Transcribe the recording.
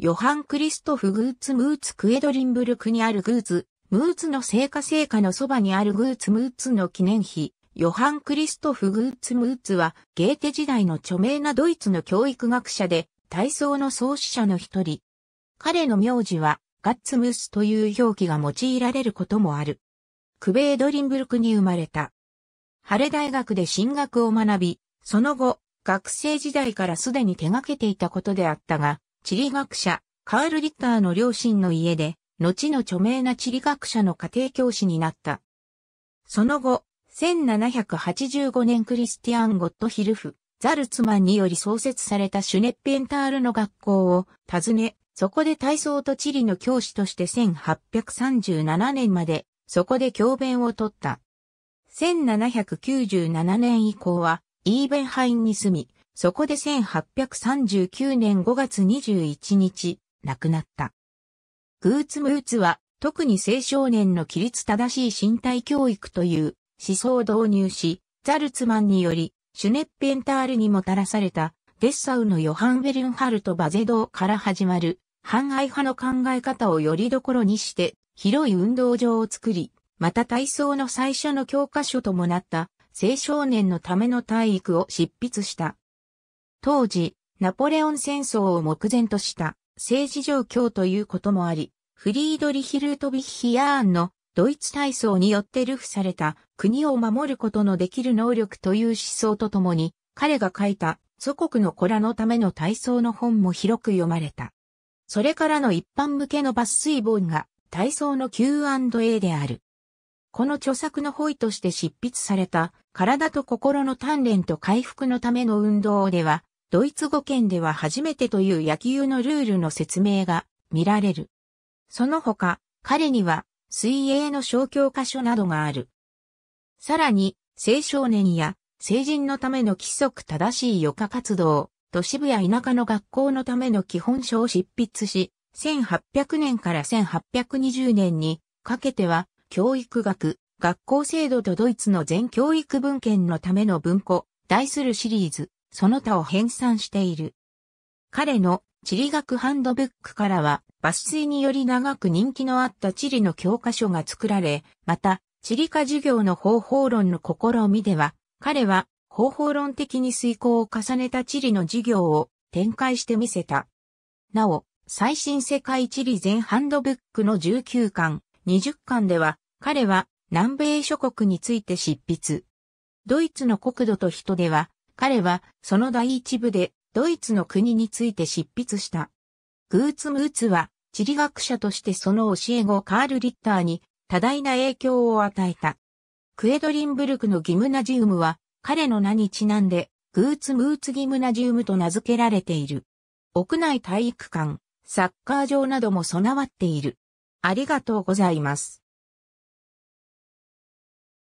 ヨハン・クリストフ・グーツ・ムーツ・クエドリンブルクにあるグーツ、ムーツの聖火聖火のそばにあるグーツ・ムーツの記念碑、ヨハン・クリストフ・グーツ・ムーツは、ゲーテ時代の著名なドイツの教育学者で、体操の創始者の一人。彼の名字は、ガッツムースという表記が用いられることもある。クベードリンブルクに生まれた。ハレ大学で進学を学び、その後、学生時代からすでに手掛けていたことであったが、地理学者、カール・リッターの両親の家で、後の著名な地理学者の家庭教師になった。その後、1785年クリスティアン・ゴットヒルフ、ザルツマンにより創設されたシュネッペンタールの学校を訪ね、そこで体操と地理の教師として1837年まで、そこで教鞭を取った。1797年以降は、イーベンハインに住み、そこで1839年5月21日、亡くなった。グーツムーツは、特に青少年の規律正しい身体教育という思想を導入し、ザルツマンにより、シュネッペンタールにもたらされた、デッサウのヨハン・ベルンハルト・バゼドーから始まる、反愛派の考え方をよりどころにして、広い運動場を作り、また体操の最初の教科書ともなった、青少年のための体育を執筆した。当時、ナポレオン戦争を目前とした政治状況ということもあり、フリードリヒ・ルートビヒ・ヤーンのドイツ体操によって流布された国を守ることのできる能力という思想とともに、彼が書いた祖国の子らのための体操の本も広く読まれた。それからの一般向けの抜粋本が体操の Q&A である。この著作の本意として執筆された体と心の鍛錬と回復のための運動では、ドイツ語圏では初めてという野球のルールの説明が見られる。その他、彼には水泳の小教科書などがある。さらに、青少年や成人のための規則正しい余暇活動、都市部や田舎の学校のための基本書を執筆し、1800年から1820年にかけては、教育学、学校制度とドイツの全教育文献のための文庫、題するシリーズ、その他を編纂している。彼の地理学ハンドブックからは、抜粋により長く人気のあった地理の教科書が作られ、また、地理科授業の方法論の試みでは、彼は方法論的に遂行を重ねた地理の授業を展開してみせた。なお、最新世界地理全ハンドブックの19巻、20巻では、彼は南米諸国について執筆。ドイツの国土と人では、彼はその第一部でドイツの国について執筆した。グーツムーツは地理学者としてその教え子カール・リッターに多大な影響を与えた。クエドリンブルクのギムナジウムは彼の名にちなんでグーツムーツギムナジウムと名付けられている。屋内体育館、サッカー場なども備わっている。ありがとうございます。